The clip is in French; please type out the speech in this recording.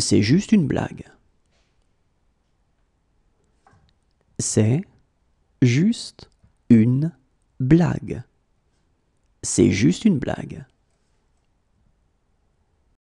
C'est juste une blague. C'est juste une blague. C'est juste une blague.